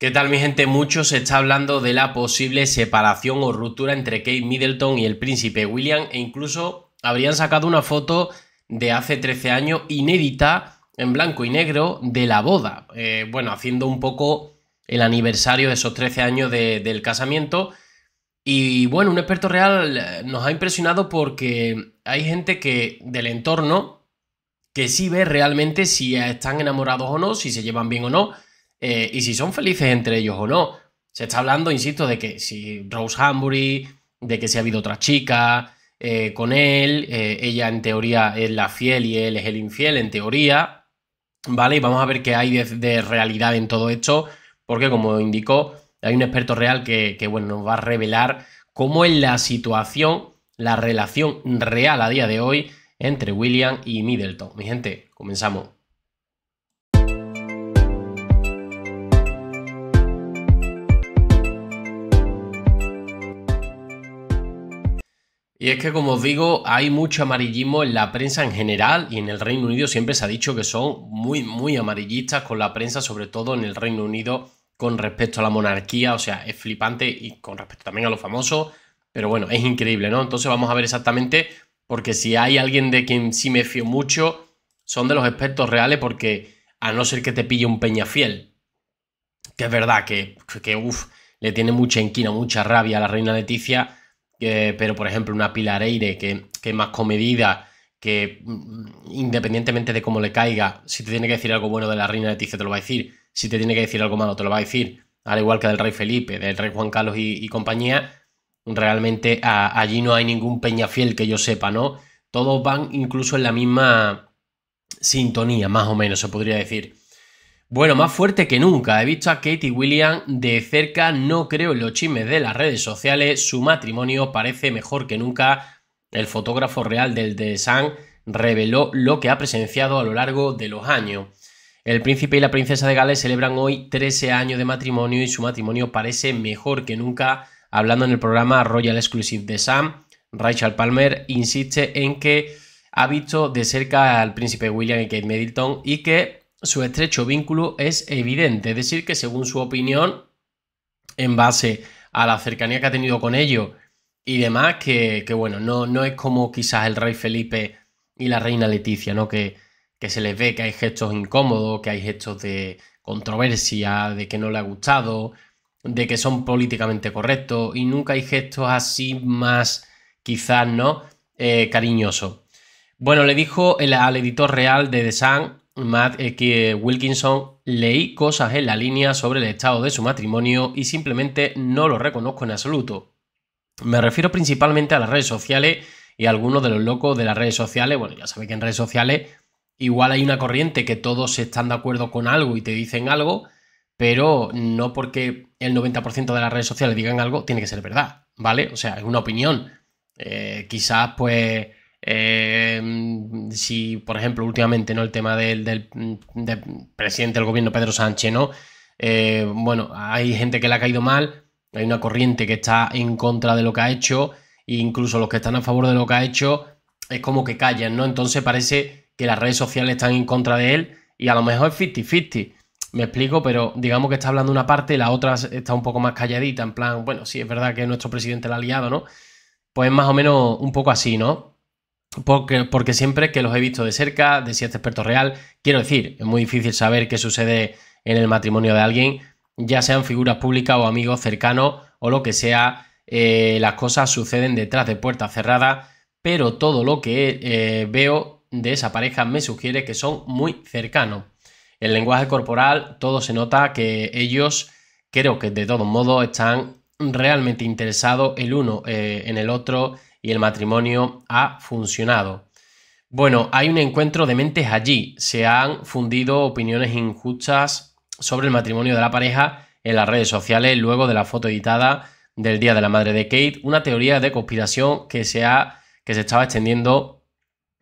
¿Qué tal mi gente? Mucho se está hablando de la posible separación o ruptura entre Kate Middleton y el príncipe William e incluso habrían sacado una foto de hace 13 años inédita en blanco y negro de la boda. Eh, bueno, haciendo un poco el aniversario de esos 13 años del casamiento. Y bueno, un experto real nos ha impresionado porque hay gente que del entorno que sí ve realmente si están enamorados o no, si se llevan bien o no eh, y si son felices entre ellos o no. Se está hablando, insisto, de que si Rose Hambury, de que si ha habido otra chica eh, con él, eh, ella en teoría es la fiel y él es el infiel, en teoría, ¿vale? Y vamos a ver qué hay de, realidad en todo esto, porque como indicó, hay un experto real que, bueno, nos va a revelar cómo es la situación, la relación real a día de hoy entre William y Middleton. Mi gente, comenzamos. Y es que, como os digo, hay mucho amarillismo en la prensa en general y en el Reino Unido siempre se ha dicho que son muy, muy amarillistas con la prensa, sobre todo en el Reino Unido con respecto a la monarquía. O sea, es flipante y con respecto también a los famosos, pero bueno, es increíble, ¿no? Entonces vamos a ver exactamente, porque si hay alguien de quien sí me fío mucho, son de los expertos reales, porque a no ser que te pille un peña fiel, que es verdad que, que, que uff, le tiene mucha inquina, mucha rabia a la reina Leticia pero por ejemplo una Pilareire que, que es más comedida, que mm, independientemente de cómo le caiga, si te tiene que decir algo bueno de la reina Leticia te lo va a decir, si te tiene que decir algo malo te lo va a decir, al igual que del rey Felipe, del rey Juan Carlos y, compañía, realmente allí no hay ningún peña fiel que yo sepa, ¿no? Todos van incluso en la misma sintonía, más o menos, se podría decir. Bueno, más fuerte que nunca. He visto a Katie William de cerca, no creo en los chismes de las redes sociales. Su matrimonio parece mejor que nunca. El fotógrafo real del The Sun reveló lo que ha presenciado a lo largo de los años. El príncipe y la princesa de Gales celebran hoy 13 años de matrimonio y su matrimonio parece mejor que nunca. Hablando en el programa Royal Exclusive de Sam, Rachel Palmer insiste en que ha visto de cerca al príncipe William y Kate Middleton y que su estrecho vínculo es evidente, es decir, que según su opinión, en base a la cercanía que ha tenido con ellos y demás, que, bueno, no, no, es como quizás el rey Felipe y la reina Leticia, ¿no? Que, que se les ve que hay gestos incómodos, que hay gestos de controversia, de que no le ha gustado, de que son políticamente correctos y nunca hay gestos así más, quizás, ¿no? cariñoso eh, cariñosos. Bueno, le dijo al editor real de The Sun, Matt eh, que Wilkinson, leí cosas en la línea sobre el estado de su matrimonio y simplemente no lo reconozco en absoluto. Me refiero principalmente a las redes sociales y a algunos de los locos de las redes sociales. Bueno, ya sabéis que en redes sociales igual hay una corriente que todos están de acuerdo con algo y te dicen algo, pero no porque el 90% de las redes sociales digan algo, tiene que ser verdad, ¿vale? O sea, es una opinión. Eh, quizás pues Em, si, por ejemplo, últimamente, ¿no? El tema del, presidente del gobierno Pedro Sánchez, ¿no? Eh, bueno, hay gente que le ha caído mal, hay una corriente que está en contra de lo que ha hecho, e incluso los que están a favor de lo que ha hecho, es como que callan, ¿no? Entonces parece que las redes sociales están en contra de él y a lo mejor es 50-50. Me explico, pero digamos que está hablando una parte y la otra está un poco más calladita, en plan, bueno, si es verdad que nuestro presidente la ha liado, ¿no? Pues más o menos un poco así, ¿no? porque, siempre que los he visto de cerca, de si es experto real, quiero decir, es muy difícil saber qué sucede en el matrimonio de alguien, ya sean figuras públicas o amigos cercanos o lo que sea, eh, las cosas suceden detrás de puertas cerradas, pero todo lo que eh, veo de esa pareja me sugiere que son muy cercanos. El lenguaje corporal, todo se nota que ellos, creo que de todos modos, están realmente interesados el uno eh, en el otro y el matrimonio ha funcionado. Bueno, hay un encuentro de mentes allí. Se han fundido opiniones injustas sobre el matrimonio de la pareja en las redes sociales luego de la foto editada del Día de la Madre de Kate. Una teoría de conspiración que se, ha, que se estaba extendiendo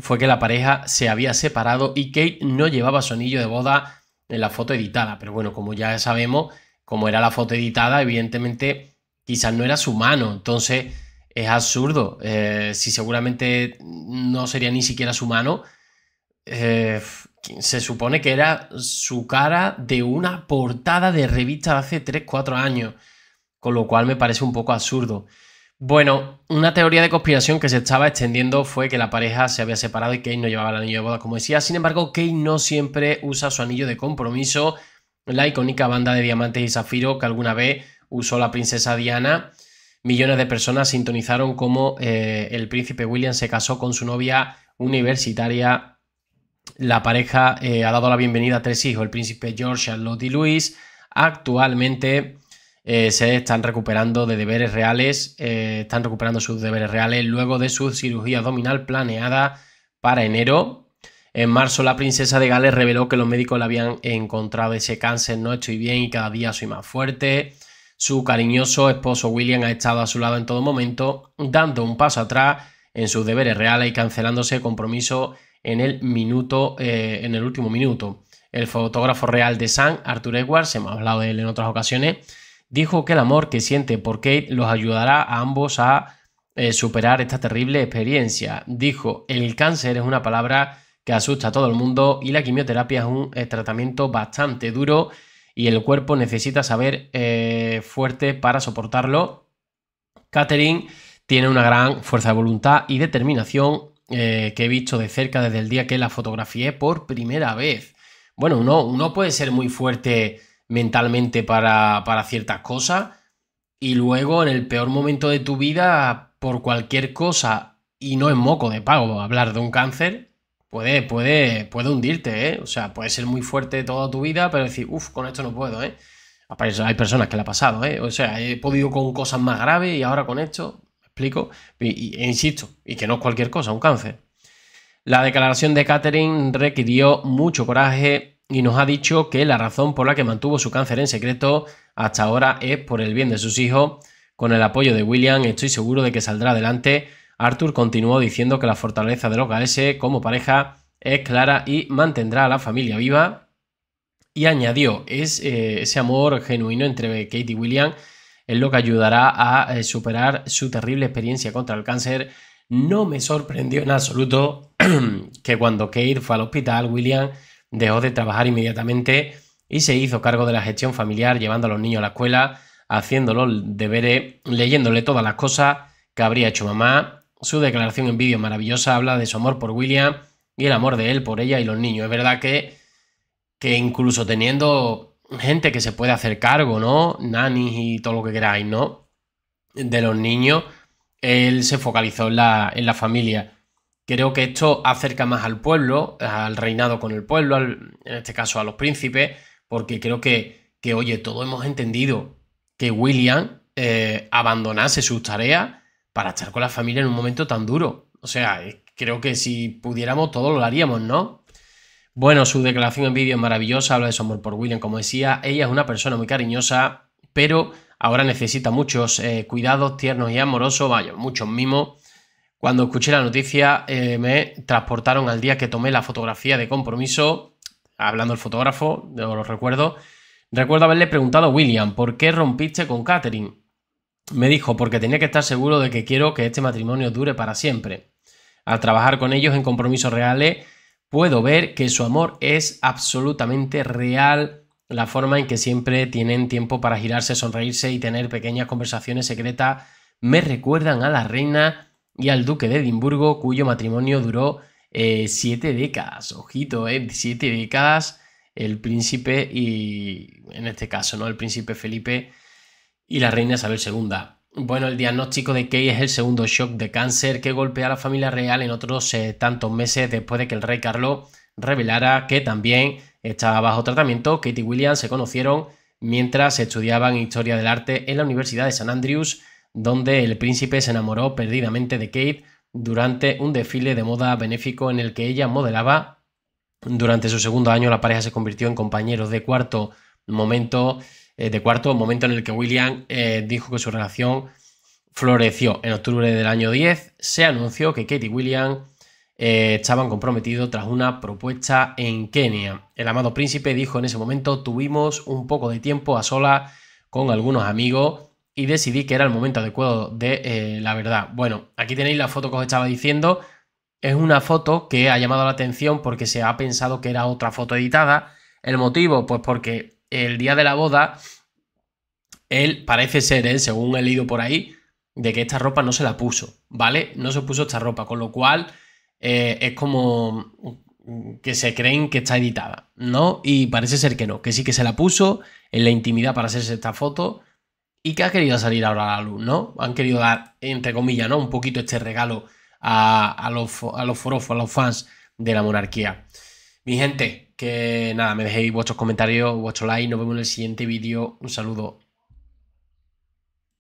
fue que la pareja se había separado y Kate no llevaba su anillo de boda en la foto editada. Pero bueno, como ya sabemos, como era la foto editada, evidentemente quizás no era su mano. Entonces es absurdo. Eh, si seguramente no sería ni siquiera su mano, eh, se supone que era su cara de una portada de revista de hace 3-4 años, con lo cual me parece un poco absurdo. Bueno, una teoría de conspiración que se estaba extendiendo fue que la pareja se había separado y Kate no llevaba el anillo de boda, como decía. Sin embargo, Kate no siempre usa su anillo de compromiso, la icónica banda de diamantes y zafiro que alguna vez usó la princesa Diana millones de personas sintonizaron cómo eh, el príncipe William se casó con su novia universitaria. La pareja eh, ha dado la bienvenida a tres hijos, el príncipe George, Charlotte y Louis. Actualmente eh, se están recuperando de deberes reales, están recuperando sus deberes reales luego de su cirugía abdominal planeada para enero. En marzo la princesa de Gales reveló que los médicos le habían encontrado ese cáncer, no estoy bien y cada día soy más fuerte. Su cariñoso esposo William ha estado a su lado en todo momento, dando un paso atrás en sus deberes reales y cancelándose compromiso en el minuto, eh, en el último minuto. El fotógrafo real de San, Arthur Edwards, hemos hablado de él en otras ocasiones, dijo que el amor que siente por Kate los ayudará a ambos a eh, superar esta terrible experiencia. Dijo, el cáncer es una palabra que asusta a todo el mundo y la quimioterapia es un eh, tratamiento bastante duro y el cuerpo necesita saber fuerte para soportarlo. Catherine tiene una gran fuerza de voluntad y determinación eh, que he visto de cerca desde el día que la fotografié por primera vez. Bueno, uno, puede ser muy fuerte mentalmente para, ciertas cosas y luego en el peor momento de tu vida, por cualquier cosa, y no es moco de pago hablar de un cáncer, puede, puede, puede hundirte, ¿eh? O sea, puede ser muy fuerte toda tu vida, pero decir, uff, con esto no puedo, ¿eh? Hay personas que le ha pasado, ¿eh? O sea, he podido con cosas más graves y ahora con esto, explico, y, e insisto, y que no es cualquier cosa, un cáncer. La declaración de Catherine requirió mucho coraje y nos ha dicho que la razón por la que mantuvo su cáncer en secreto hasta ahora es por el bien de sus hijos. Con el apoyo de William estoy seguro de que saldrá adelante. Arthur continuó diciendo que la fortaleza de los como pareja es clara y mantendrá a la familia viva. Y añadió, es eh, ese amor genuino entre Kate y William es lo que ayudará a eh, superar su terrible experiencia contra el cáncer. No me sorprendió en absoluto que cuando Kate fue al hospital, William dejó de trabajar inmediatamente y se hizo cargo de la gestión familiar, llevando a los niños a la escuela, haciendo deberes, leyéndole todas las cosas que habría hecho mamá. Su declaración en vídeo maravillosa habla de su amor por William y el amor de él por ella y los niños. Es verdad que que incluso teniendo gente que se puede hacer cargo, ¿no? Nannies y todo lo que queráis, ¿no? De los niños, él se focalizó en la, familia. Creo que esto acerca más al pueblo, al reinado con el pueblo, en este caso a los príncipes, porque creo que, que oye, todos hemos entendido que William eh, abandonase sus tareas para estar con la familia en un momento tan duro. O sea, creo que si pudiéramos todos lo haríamos, ¿no? Bueno, su declaración en vídeo es maravillosa, habla de su amor por William, como decía, ella es una persona muy cariñosa, pero ahora necesita muchos eh, cuidados tiernos y amorosos, vaya, muchos mimos. Cuando escuché la noticia eh, me transportaron al día que tomé la fotografía de compromiso, hablando el fotógrafo, no lo recuerdo. Recuerdo haberle preguntado a William, ¿por qué rompiste con Catherine? Me dijo, porque tenía que estar seguro de que quiero que este matrimonio dure para siempre. Al trabajar con ellos en compromisos reales, puedo ver que su amor es absolutamente real, la forma en que siempre tienen tiempo para girarse, sonreírse y tener pequeñas conversaciones secretas me recuerdan a la reina y al duque de Edimburgo, cuyo matrimonio duró eh, siete décadas. Ojito, eh, siete décadas el príncipe y, en este caso, ¿no? El príncipe Felipe y la reina Isabel II. Bueno, el diagnóstico de Kate es el segundo shock de cáncer que golpea a la familia real en otros eh, tantos meses después de que el rey Carlos revelara que también estaba bajo tratamiento. Kate y William se conocieron mientras estudiaban Historia del Arte en la Universidad de San Andrews, donde el príncipe se enamoró perdidamente de Kate durante un desfile de moda benéfico en el que ella modelaba. Durante su segundo año la pareja se convirtió en compañeros de cuarto momento eh, de cuarto, momento en el que William eh, dijo que su relación floreció. En octubre del año 10 se anunció que Kate y William eh, estaban comprometidos tras una propuesta en Kenia. El amado príncipe dijo en ese momento tuvimos un poco de tiempo a sola con algunos amigos y decidí que era el momento adecuado de la verdad. Bueno, aquí tenéis la foto que os estaba diciendo. Es una foto que ha llamado la atención porque se ha pensado que era otra foto editada. El motivo, pues porque el día de la boda, él parece ser, ¿eh? según he leído por ahí, de que esta ropa no se la puso, ¿vale? No se puso esta ropa, con lo cual eh, es como que se creen que está editada, ¿no? Y parece ser que no, que sí que se la puso en la intimidad para hacerse esta foto y que ha querido salir ahora a la luz, ¿no? Han querido dar, entre comillas, ¿no? Un poquito este regalo a, los, a los forofos, a los fans de la monarquía. Mi gente, que nada, me dejéis vuestros comentarios, vuestro like. Nos vemos en el siguiente vídeo. Un saludo.